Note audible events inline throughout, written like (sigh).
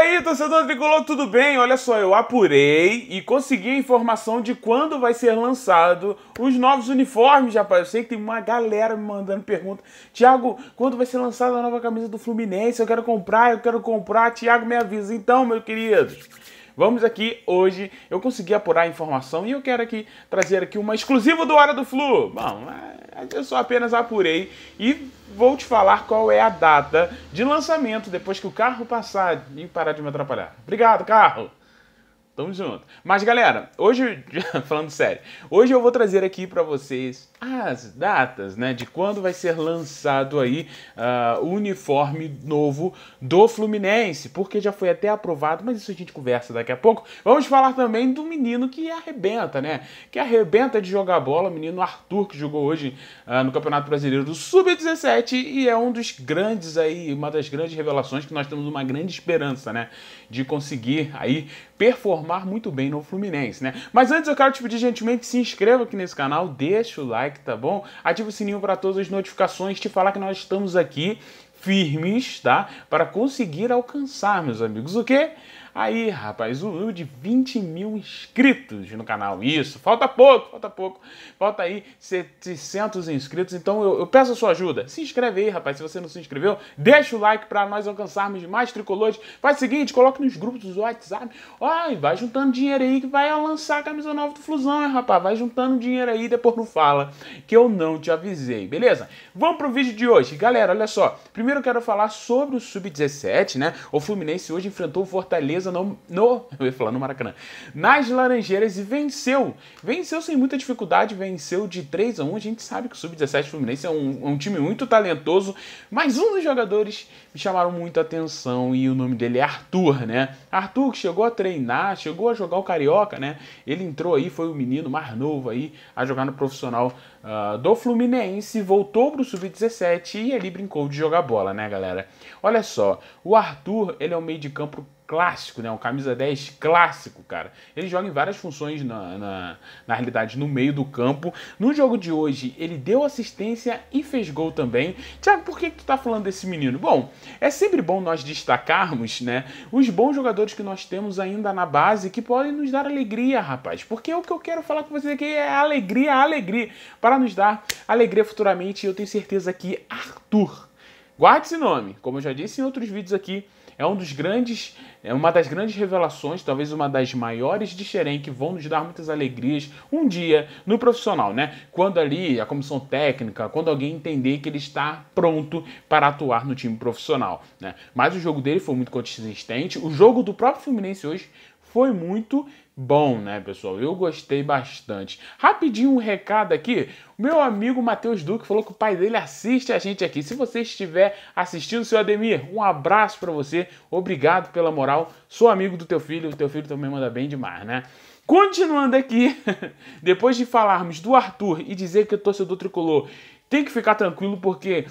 aí, torcedor tricolor, tudo bem? Olha só, eu apurei e consegui a informação de quando vai ser lançado os novos uniformes, rapaz. Eu sei que tem uma galera me mandando pergunta. Tiago, quando vai ser lançada a nova camisa do Fluminense? Eu quero comprar, eu quero comprar. Tiago, me avisa então, meu querido. Vamos aqui hoje, eu consegui apurar a informação e eu quero aqui trazer aqui uma exclusiva do Hora do Flu. Bom, eu só apenas apurei e vou te falar qual é a data de lançamento depois que o carro passar e parar de me atrapalhar. Obrigado, carro! Tamo junto. Mas galera, hoje, (laughs) falando sério, hoje eu vou trazer aqui para vocês as datas, né, de quando vai ser lançado aí uh, o uniforme novo do Fluminense, porque já foi até aprovado, mas isso a gente conversa daqui a pouco. Vamos falar também do menino que arrebenta, né, que arrebenta de jogar bola, o menino Arthur que jogou hoje uh, no Campeonato Brasileiro do Sub-17 e é um dos grandes aí, uma das grandes revelações que nós temos uma grande esperança, né, de conseguir aí performar muito bem no Fluminense, né. Mas antes eu quero te pedir gentilmente se inscreva aqui nesse canal, deixa o like like, tá bom? ativa o sininho para todas as notificações, te falar que nós estamos aqui firmes, tá? Para conseguir alcançar, meus amigos, o quê? Aí, rapaz, um número de 20 mil inscritos no canal. Isso, falta pouco, falta pouco. Falta aí 700 inscritos. Então eu, eu peço a sua ajuda. Se inscreve aí, rapaz, se você não se inscreveu. Deixa o like para nós alcançarmos mais tricolores. Faz o seguinte, coloca nos grupos do WhatsApp. Ó, vai juntando dinheiro aí que vai lançar a camisa nova do Flusão, hein, rapaz. Vai juntando dinheiro aí e depois não fala que eu não te avisei, beleza? Vamos pro vídeo de hoje. Galera, olha só. Primeiro eu quero falar sobre o Sub-17, né? O Fluminense hoje enfrentou o Fortaleza no, no, (laughs) eu ia falar no Maracanã, nas Laranjeiras e venceu. Venceu sem muita dificuldade, venceu de 3 a 1. A gente sabe que o Sub-17 Fluminense é um, é um, time muito talentoso, mas um dos jogadores me chamaram muita atenção e o nome dele é Arthur, né? Arthur que chegou a treinar, chegou a jogar o Carioca, né? Ele entrou aí, foi o menino mais novo aí a jogar no profissional uh, do Fluminense, voltou pro Sub-17 e ali brincou de jogar bola, né, galera? Olha só, o Arthur, ele é um meio de campo clássico, né? Um camisa 10 clássico, cara. Ele joga em várias funções na, na, na, realidade no meio do campo. No jogo de hoje, ele deu assistência e fez gol também. Tiago, por que, que tu tá falando desse menino? Bom, é sempre bom nós destacarmos, né? Os bons jogadores que nós temos ainda na base que podem nos dar alegria, rapaz. Porque é o que eu quero falar com você aqui é alegria, alegria. Para nos dar alegria futuramente, eu tenho certeza que Arthur. Guarde esse nome, como eu já disse em outros vídeos aqui, é um dos grandes, é uma das grandes revelações, talvez uma das maiores de Xeren, que vão nos dar muitas alegrias um dia no profissional, né? Quando ali a comissão técnica, quando alguém entender que ele está pronto para atuar no time profissional, né? Mas o jogo dele foi muito consistente. O jogo do próprio Fluminense hoje foi muito bom, né, pessoal? Eu gostei bastante. Rapidinho um recado aqui. Meu amigo Matheus Duque falou que o pai dele assiste a gente aqui. Se você estiver assistindo, seu Ademir, um abraço para você. Obrigado pela moral. Sou amigo do teu filho, o teu filho também manda bem demais, né? Continuando aqui, (laughs) depois de falarmos do Arthur e dizer que o torcedor tricolor tem que ficar tranquilo porque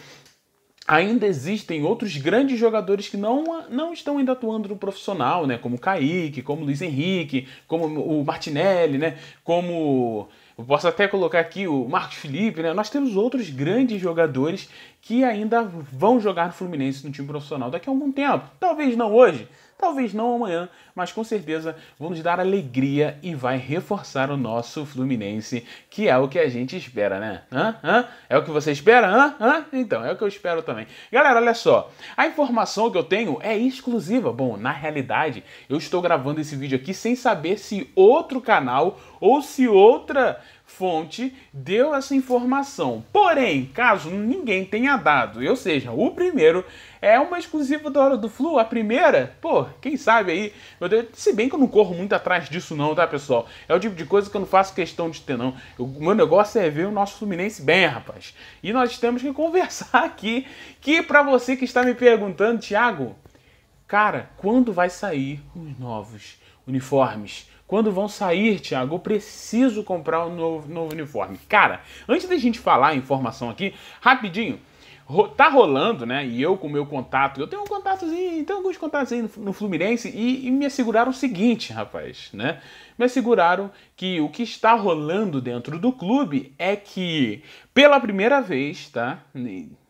ainda existem outros grandes jogadores que não, não estão ainda atuando no profissional, né? Como o Kaique, como o Luiz Henrique, como o Martinelli, né? Como. Eu posso até colocar aqui o Marcos Felipe, né? Nós temos outros grandes jogadores que ainda vão jogar no Fluminense no time profissional daqui a algum tempo. Talvez não hoje, Talvez não amanhã, mas com certeza vão nos dar alegria e vai reforçar o nosso Fluminense, que é o que a gente espera, né? Hã? Hã? É o que você espera? Hã? Hã? Então, é o que eu espero também. Galera, olha só. A informação que eu tenho é exclusiva. Bom, na realidade, eu estou gravando esse vídeo aqui sem saber se outro canal ou se outra fonte deu essa informação. Porém, caso ninguém tenha dado, ou seja, o primeiro é uma exclusiva da hora do flu, a primeira, pô, quem sabe aí, meu Deus, se bem que eu não corro muito atrás disso não, tá, pessoal? É o tipo de coisa que eu não faço questão de ter não. O meu negócio é ver o nosso Fluminense bem, rapaz. E nós temos que (laughs) conversar aqui que para você que está me perguntando, Thiago, cara, quando vai sair os novos uniformes? Quando vão sair, Thiago? Eu preciso comprar um novo, novo uniforme. Cara, antes da gente falar a informação aqui, rapidinho, tá rolando, né? E eu com meu contato, eu tenho um contatozinho, tenho alguns contatos aí no, no Fluminense e, e, me asseguraram o seguinte, rapaz, né? Me asseguraram que o que está rolando dentro do clube é que pela primeira vez, tá?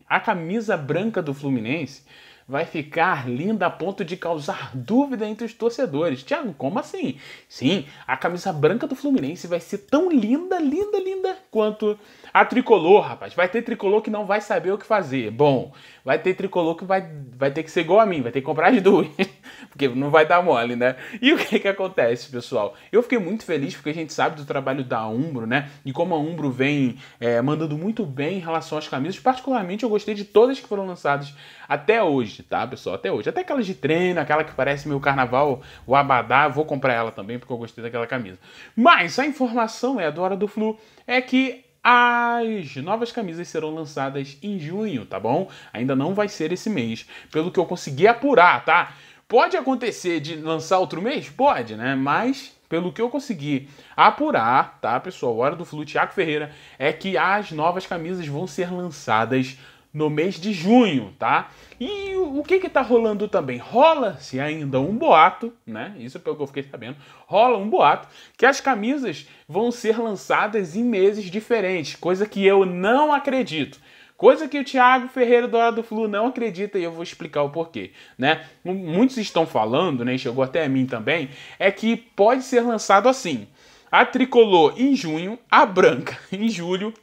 A camisa branca do Fluminense vai ficar linda a ponto de causar dúvida entre os torcedores. Tiago, como assim? Sim, a camisa branca do Fluminense vai ser tão linda, linda, linda quanto a tricolor, rapaz. Vai ter tricolor que não vai saber o que fazer. Bom, vai ter tricolor que vai, vai ter que ser igual a mim, vai ter que comprar as duas. (laughs) porque não vai dar mole, né? E o que que acontece, pessoal? Eu fiquei muito feliz porque a gente sabe do trabalho da Umbro, né? E como a Umbro vem é, mandando muito bem em relação às camisas, particularmente eu gostei de todas que foram lançadas até hoje tá, pessoal? Até hoje. Até aquelas de treino, aquela que parece meu carnaval, o Abadá, vou comprar ela também porque eu gostei daquela camisa. Mas a informação é a do Hora do Flu é que as novas camisas serão lançadas em junho, tá bom? Ainda não vai ser esse mês, pelo que eu consegui apurar, tá? Pode acontecer de lançar outro mês? Pode, né? Mas pelo que eu consegui apurar, tá, pessoal? Hora do Flu, Thiago Ferreira, é que as novas camisas vão ser lançadas no mês de junho, tá? E o, que que tá rolando também? Rola-se ainda um boato, né? Isso é pelo que eu fiquei sabendo. Rola um boato que as camisas vão ser lançadas em meses diferentes, coisa que eu não acredito. Coisa que o Thiago Ferreira do Hora do Flu não acredita e eu vou explicar o porquê, né? Muitos estão falando, né? Chegou até a mim também, é que pode ser lançado assim: a tricolor em junho, a branca (laughs) em julho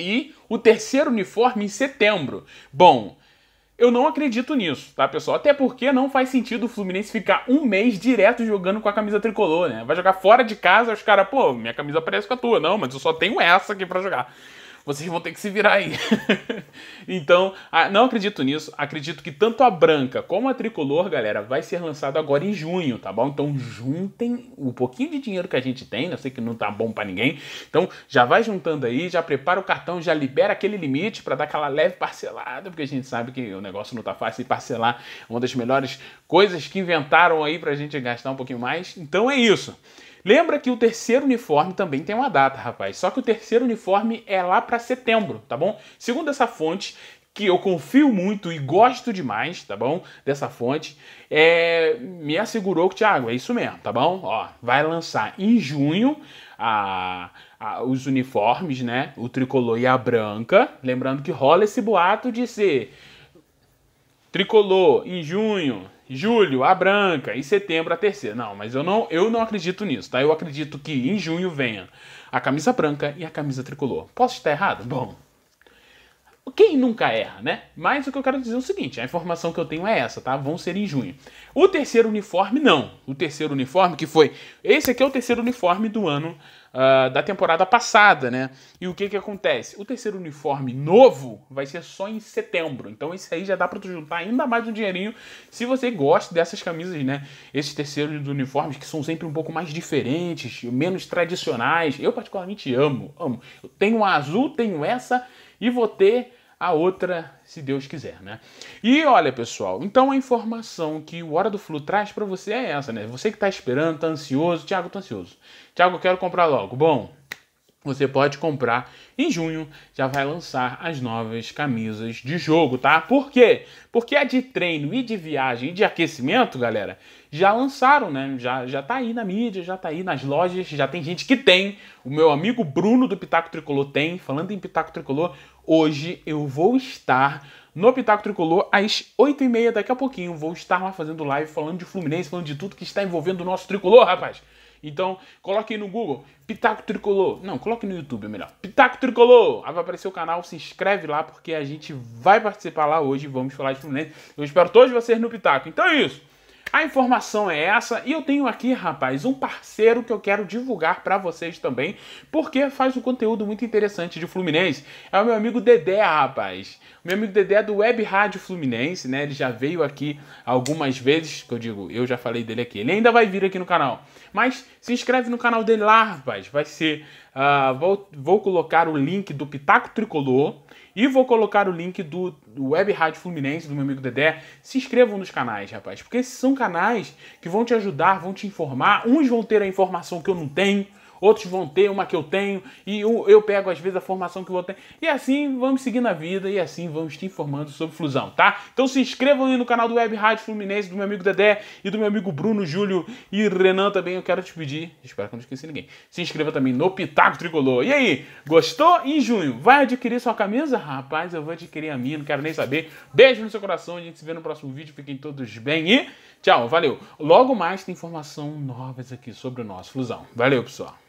e o terceiro uniforme em setembro. Bom, eu não acredito nisso, tá, pessoal? Até porque não faz sentido o Fluminense ficar um mês direto jogando com a camisa tricolor, né? Vai jogar fora de casa, os caras, pô, minha camisa parece com a tua. Não, mas eu só tenho essa aqui para jogar vocês vão ter que se virar aí. (laughs) então, ah, não acredito nisso. Acredito que tanto a branca como a tricolor, galera, vai ser lançado agora em junho, tá bom? Então juntem o pouquinho de dinheiro que a gente tem. Né? Eu sei que não tá bom para ninguém. Então já vai juntando aí, já prepara o cartão, já libera aquele limite para dar aquela leve parcelada, porque a gente sabe que o negócio não tá fácil e parcelar uma das melhores coisas que inventaram aí pra gente gastar um pouquinho mais. Então é isso. Lembra que o terceiro uniforme também tem uma data, rapaz. Só que o terceiro uniforme é lá para setembro, tá bom? Segundo essa fonte, que eu confio muito e gosto demais, tá bom? Dessa fonte, é, me assegurou que, Thiago, é isso mesmo, tá bom? Ó, vai lançar em junho a, a, os uniformes, né? O tricolor e a branca. Lembrando que rola esse boato de ser tricolor em junho, julho a branca e setembro a terceira. Não, mas eu não, eu não acredito nisso, tá? Eu acredito que em junho venha a camisa branca e a camisa tricolor. Posso estar errado? Bom, quem nunca erra, né? Mas o que eu quero dizer é o seguinte: a informação que eu tenho é essa, tá? Vão ser em junho. O terceiro uniforme, não. O terceiro uniforme, que foi. Esse aqui é o terceiro uniforme do ano uh, da temporada passada, né? E o que que acontece? O terceiro uniforme novo vai ser só em setembro. Então esse aí já dá pra tu juntar ainda mais um dinheirinho se você gosta dessas camisas, né? Esses terceiros uniformes que são sempre um pouco mais diferentes, menos tradicionais. Eu particularmente amo, amo. Eu tenho a azul, tenho essa e vou ter a outra, se Deus quiser, né? E olha, pessoal, então a informação que o Hora do Flu traz para você é essa, né? Você que está esperando, tá ansioso, Tiago, tô ansioso. Tiago, eu quero comprar logo. Bom, você pode comprar em junho, já vai lançar as novas camisas de jogo, tá? Por quê? Porque a de treino e de viagem e de aquecimento, galera, já lançaram, né? Já, já tá aí na mídia, já tá aí nas lojas, já tem gente que tem. O meu amigo Bruno do Pitaco Tricolor tem. Falando em Pitaco Tricolor, Hoje eu vou estar no Pitaco Tricolor às 8h30 daqui a pouquinho. Vou estar lá fazendo live falando de Fluminense, falando de tudo que está envolvendo o nosso tricolor, rapaz. Então, coloque aí no Google, Pitaco Tricolor. Não, coloque no YouTube, é melhor. Pitaco Tricolor! Aí vai aparecer o canal, se inscreve lá, porque a gente vai participar lá hoje. Vamos falar de Fluminense. Eu espero todos vocês no Pitaco. Então é isso. A informação é essa e eu tenho aqui, rapaz, um parceiro que eu quero divulgar para vocês também, porque faz um conteúdo muito interessante de Fluminense. É o meu amigo Dedé, rapaz. Meu amigo Dedé é do Web Rádio Fluminense, né? Ele já veio aqui algumas vezes, que eu digo, eu já falei dele aqui. Ele ainda vai vir aqui no canal. Mas se inscreve no canal dele lá, rapaz. Vai ser. Uh, vou, vou colocar o link do Pitaco Tricolor e vou colocar o link do, do Web Rádio Fluminense, do meu amigo Dedé. Se inscrevam nos canais, rapaz, porque esses são canais que vão te ajudar, vão te informar. Uns vão ter a informação que eu não tenho outros vão ter uma que eu tenho, e eu, eu pego às vezes a formação que eu vou ter. E assim vamos seguir na vida e assim vamos te informando sobre Flusão, tá? Então se inscrevam aí no canal do Web Rádio Fluminense, do meu amigo Dedé e do meu amigo Bruno, Júlio e Renan também. Eu quero te pedir, espero que não esqueça ninguém, se inscreva também no Pitaco Tricolor. E aí, gostou? Em junho, vai adquirir sua camisa? Rapaz, eu vou adquirir a minha, não quero nem saber. Beijo no seu coração, a gente se vê no próximo vídeo, fiquem todos bem e tchau, valeu. Logo mais tem informação novas aqui sobre o nosso Flusão. Valeu, pessoal.